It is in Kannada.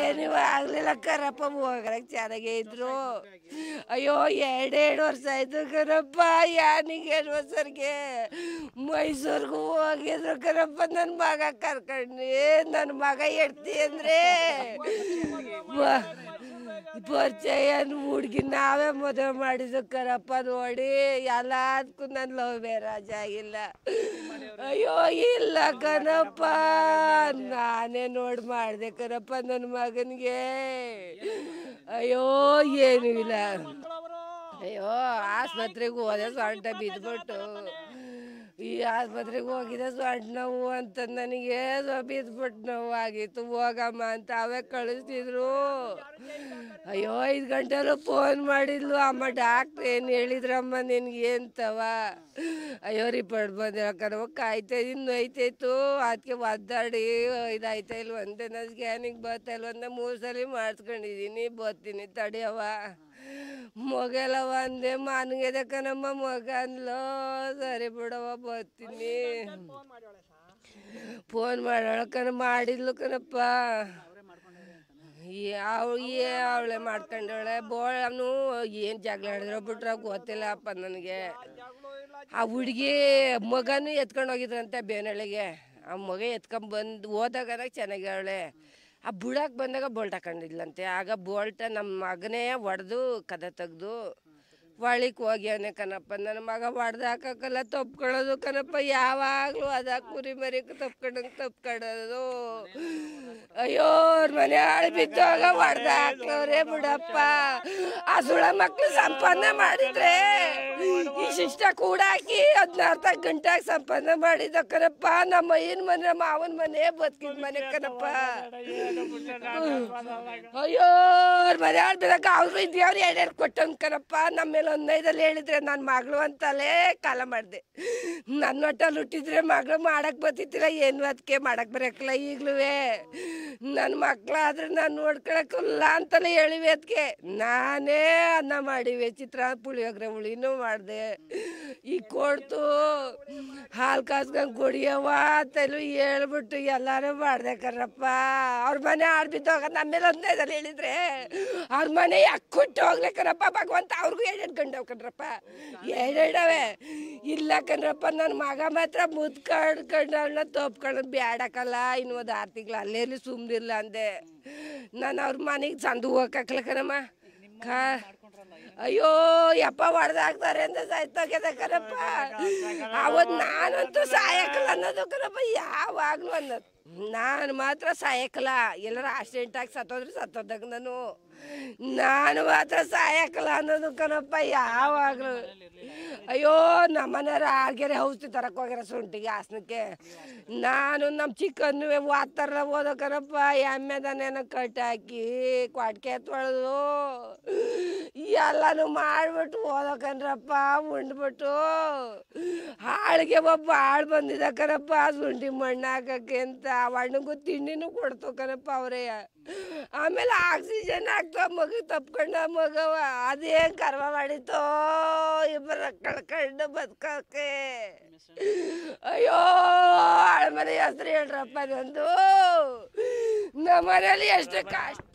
ಏನು ಆಗ್ಲಿಲ್ಲ ಕರಪ್ಪ ಹೋಗಕ್ ಚೆನ್ನಾಗೇ ಇದ್ರು ಅಯ್ಯೋ ಎರಡು ಎರಡು ವರ್ಷ ಆಯ್ತು ಕರಪ್ಪ ಯಾನಿಗೆ ಎರಡು ವರ್ಷರ್ಗೆ ಮೈಸೂರಿಗೂ ಹೋಗಿದ್ರು ಕರಪ್ಪ ನನ್ನ ಮಗ ಕರ್ಕೊಂಡಿ ನನ್ನ ಮಗ ಎಡ್ತಿ ಅಂದ್ರೆ ಪರಿಚಯ ಹುಡ್ಗಿ ನಾವೇ ಮದುವೆ ಮಾಡಿದಕ್ಕರಪ್ಪ ಕರಪ್ಪ ನೋಡಿ ಎಲ್ಲದಕ್ಕೂ ನನ್ನ ಲವ್ ಮ್ಯಾರೇಜ್ ಆಗಿಲ್ಲ ಅಯ್ಯೋ ಇಲ್ಲ ಕಣಪ್ಪ ನಾನೇ ನೋಡಿ ಮಾಡಿದೆ ಕರಪ್ಪ ನನ್ನ ಮಗನಿಗೆ ಅಯ್ಯೋ ಏನೂ ಇಲ್ಲ ಅಯ್ಯೋ ಆಸ್ಪತ್ರೆಗೆ ಹೋದೆ ಸೊಂಟ ಬಿದ್ದುಬಿಟ್ಟು ಈ ಆಸ್ಪತ್ರೆಗೆ ಹೋಗಿದೆ ಸೊಂಟ ನೋವು ಅಂತ ನನಗೆ ಬಿದ್ದುಬಿಟ್ಟು ನೋವು ಆಗಿತ್ತು ಹೋಗಮ್ಮ ಅಂತ ಅವೇ ಕಳಿಸ್ತಿದ್ರು ಅಯ್ಯೋ ಐದು ಗಂಟೆಲ್ಲೂ ಫೋನ್ ಮಾಡಿದ್ಲು ಅಮ್ಮ ಡಾಕ್ಟ್ರ್ ಏನು ಹೇಳಿದ್ರಮ್ಮ ನಿನ್ಗೆ ಏನ್ತವ ಅಯ್ಯೋ ರಿಪೋರ್ಟ್ ಬಂದಿರಕ್ಕನವ ಕಾಯ್ತಾ ಇನ್ನು ನೋಯ್ತಾಯ್ತು ಅದಕ್ಕೆ ಒದ್ದಾಡಿ ಇದಾಯ್ತಾ ಒಂದೇ ನಾನು ಸ್ಕ್ಯಾನಿಗೆ ಬರ್ತಾ ಒಂದೇ ಮೂರು ಸಲ ಮಾಡಿಸ್ಕೊಂಡಿದ್ದೀನಿ ಬರ್ತೀನಿ ತಡಿಯವ್ವ ಮೊಗೆಲ ಒಂದೇ ಮಾನ್ಗೆದೆ ಕನಮ್ಮ ಮಗನ್ಲೋ ಸರಿ ಬಿಡವ ಬರ್ತೀನಿ ಫೋನ್ ಮಾಡೋಣ ಮಾಡಿದ್ಲು ಕಣಪ್ಪ ಏ ಅವಳೆ ಮಾಡ್ಕೊಂಡವಳೆ ಬೋಳನು ಏನು ಜಗಳ ಆಡಿದ್ರು ಬಿಟ್ರ ಗೊತ್ತಿಲ್ಲಪ್ಪ ನನಗೆ ಆ ಹುಡುಗಿ ಮಗನೂ ಎತ್ಕೊಂಡು ಹೋಗಿದ್ರಂತೆ ಬೇನಳಿಗೆ ಆ ಮಗ ಎತ್ಕೊಂಡು ಬಂದು ಹೋದಾಗ ಚೆನ್ನಾಗಿ ಅವಳೆ ಆ ಬುಡಕ್ಕೆ ಬಂದಾಗ ಬೋಲ್ಟ್ ಹಾಕೊಂಡಿದ್ಲಂತೆ ಆಗ ಬೋಲ್ಟ ನಮ್ಮ ಮಗನೇ ಹೊಡೆದು ಕದ ತೆಗ್ದು ಒಳಿಕ್ ಹೋಗ್ಯಾನೆ ಕನಪ್ಪ ನನ್ನ ಮಗ ಒಡ್ದು ಹಾಕಕ್ಕಲ್ಲ ತಪ್ಕೊಳ್ಳೋದು ಕನಪ್ಪ ಯಾವಾಗಲೂ ಅದ ಕುರಿ ಮರಿ ತಪ್ಕೊಂಡಂಗೆ ತಪ್ಕೊಳ್ಳೋದು ಅಯ್ಯೋ ಮನೆ ಹಾಳು ಬಿದ್ದಾಗ ಒಡ್ದು ಹಾಕ್ಲವ್ರೆ ಬಿಡಪ್ಪ ಆ ಸುಳ ಮಕ್ಕಳು ಸಂಪಾದನೆ ಮಾಡಿದ್ರೆ ಇಷ್ಟಿಷ್ಟ ಕೂಡಾಕಿ ಹಾಕಿ ಹದಿನಾರು ಗಂಟೆಗೆ ಸಂಪಾದನೆ ಮಾಡಿದ ಕನಪ್ಪ ನಮ್ಮ ಏನ್ ಮನೆ ಮಾವನ್ ಮಾವನ ಮನೆ ಬದುಕಿದ ಮನೆ ಕನಪ್ಪ ಅಯ್ಯೋ ಮನೆ ಆಡ್ಬೇಕ ಅವ್ರು ಇದ್ಯಾವ್ರು ಎರಡೆರಡು ಕೊಟ್ಟಂಗ್ ಕಣಪ್ಪ ನಮ್ಮ ಮೇಲೆ ಒಂದೈದಲ್ಲಿ ಹೇಳಿದ್ರೆ ನನ್ನ ಮಗಳು ಅಂತಲೇ ಕಾಲ ಮಾಡಿದೆ ನನ್ನ ಒಟ್ಟಲ್ಲಿ ಹುಟ್ಟಿದ್ರೆ ಮಗಳು ಮಾಡಕ್ ಬತ್ತಿತ್ತಿಲ್ಲ ಏನು ಅದಕ್ಕೆ ಮಾಡಕ್ ಬರಕಲ್ಲ ಈಗ್ಲೂ ನನ್ನ ಮಕ್ಳಾದ್ರೆ ನಾನು ನೋಡ್ಕೊಳಕಿಲ್ಲ ಅಂತಲೇ ಹೇಳಿವೆ ಅದಕ್ಕೆ ನಾನೇ ಅನ್ನ ಮಾಡಿವೆ ಚಿತ್ರ ಪುಳಿಯೋಗ್ರೆ ಹುಳಿನೂ ಮಾಡಿದೆ ಈ ಕೊಡ್ತು ಹಾಲು ಕಾಸ್ಕೊಂಡು ಕುಡಿಯವ ತಲು ಹೇಳ್ಬಿಟ್ಟು ಎಲ್ಲಾರು ಮಾಡ್ದಕರಪ್ಪ ಅವ್ರ ಮನೆ ಆಡ್ಬಿದ್ದೋಗ ನಮ್ಮೇಲೆ ಒಂದೇ ಹೇಳಿದ್ರೆ ಅವ್ರ ಮನೆ ಯಾಕೆ ಕೊಟ್ಟು ಭಗವಂತ ಅವ್ರಿಗೂ ಎರಡೆರಡು ಗಂಡವ್ ಕಣ್ರಪ್ಪ ಎರಡೆರಡವೆ ಇಲ್ಲ ಕಣ್ರಪ್ಪ ನನ್ನ ಮಗ ಮಾತ್ರ ಮುದ್ಕಂಡ್ ಕಂಡವ್ನ ತೋಪ್ಕೊಂಡು ಬ್ಯಾಡಕಲ್ಲ ಇನ್ನು ಒಂದು ಆರು ತಿಂಗಳು ಅಲ್ಲೇ ಸುಮ್ಮನಿಲ್ಲ ಅಂದೆ ನಾನು ಅವ್ರ ಮನೆಗೆ ಚಂದ ಹೋಗಕ್ಕಲ್ಲ ಕಣಮ್ಮ ಕಾ ಅಯ್ಯೋ ಯಪ್ಪ ಹೊಡೆದಾಕ್ತಾರೆ ಅಂತ ಸಾಯ್ತೋಗ್ಯದ ಕರಪ್ಪ ಅವತ್ತು ನಾನಂತೂ ಸಾಯಕಲ್ಲ ಅನ್ನೋದು ಕರಪ್ಪ ಯಾವಾಗ್ಲೂ ಅನ್ನೋದು ನಾನು ಮಾತ್ರ ಸಾಯಕಲ್ಲ ಎಲ್ಲರ ಆಕ್ಸಿಡೆಂಟ್ ಆಗಿ ಸತ್ತೋದ್ರೆ ಸತ್ತೋದಾಗ ನಾನು ನಾನು ಮಾತ್ರ ಸಾಯಕಲ್ಲ ಅನ್ನೋದು ಕನಪ್ಪ ಯಾವಾಗಲೂ ಅಯ್ಯೋ ನಮ್ಮನೆಯವ್ರ ಆರ್ಗೆರೆ ಔಷಧಿ ತರಕ್ಕೆ ಹೋಗ್ಯಾರ ಸುಂಟಿಗೆ ಆಸನಕ್ಕೆ ನಾನು ನಮ್ಮ ಚಿಕ್ಕನ್ನು ವಾತಾರ ಓದೋ ಕಣಪ್ಪ ಕಟ್ ಕಟ್ಟಾಕಿ ಕ್ವಾಟ್ಕೆ ತೊಳೆದು ಎಲ್ಲನೂ ಮಾಡಿಬಿಟ್ಟು ಓದಕನ್ರಪ್ಪ ಉಂಡ್ಬಿಟ್ಟು ಹಾಳಿಗೆ ಒಬ್ಬ ಹಾಳು ಬಂದಿದ್ದ ಕಣಪ್ಪ ಸುಂಡಿ ಮಣ್ಣು ಹಾಕಕ್ಕೆ ಅಂತ ಹಣ್ಣಗೂ ತಿಂಡಿನೂ ಕೊಡ್ತು ಕಣಪ್ಪ ಅವರೇ ಆಮೇಲೆ ಆಕ್ಸಿಜನ್ ಹಾಕ್ತ ಮಗು ತಪ್ಕೊಂಡ ಮಗವ ಅದೇನು ಕರ್ಮ ಮಾಡಿತೋ ಇಬ್ಬರ ಕಳ್ಕೊಂಡು ಬದುಕಕ್ಕೆ ಅಯ್ಯೋ ಆಳ್ಮನೆ ಹೆಸ್ರು ಹೇಳ್ರಪ್ಪ ನಂದು ನಮ್ಮನೇಲಿ ಎಷ್ಟು ಕಷ್ಟ